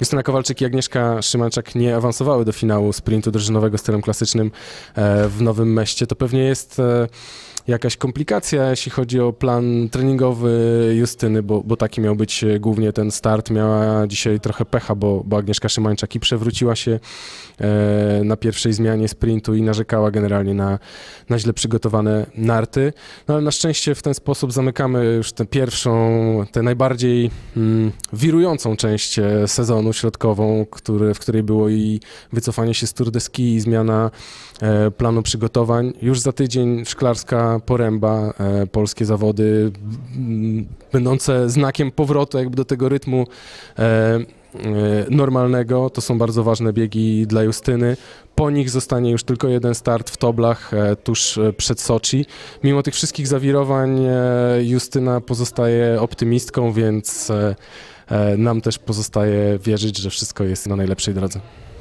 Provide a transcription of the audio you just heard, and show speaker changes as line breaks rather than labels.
Justyna Kowalczyk i Agnieszka Szymanczak nie awansowały do finału sprintu drużynowego sterem klasycznym e, w Nowym Meście. To pewnie jest e, jakaś komplikacja, jeśli chodzi o plan treningowy Justyny, bo, bo taki miał być e, głównie ten start. Miała dzisiaj trochę pecha, bo, bo Agnieszka Szymańczak i przewróciła się e, na pierwszej zmianie sprintu i narzekała generalnie na, na źle przygotowane narty. No ale na szczęście w ten sposób zamykamy już tę pierwszą, tę najbardziej mm, wirującą część e, sezonu środkową, który, w której było i wycofanie się z Tour de Ski i zmiana e, planu przygotowań. Już za tydzień Szklarska poręba, e, polskie zawody będące znakiem powrotu jakby do tego rytmu e, e, normalnego. To są bardzo ważne biegi dla Justyny. Po nich zostanie już tylko jeden start w Toblach tuż przed Soczi. Mimo tych wszystkich zawirowań Justyna pozostaje optymistką, więc nam też pozostaje wierzyć, że wszystko jest na najlepszej drodze.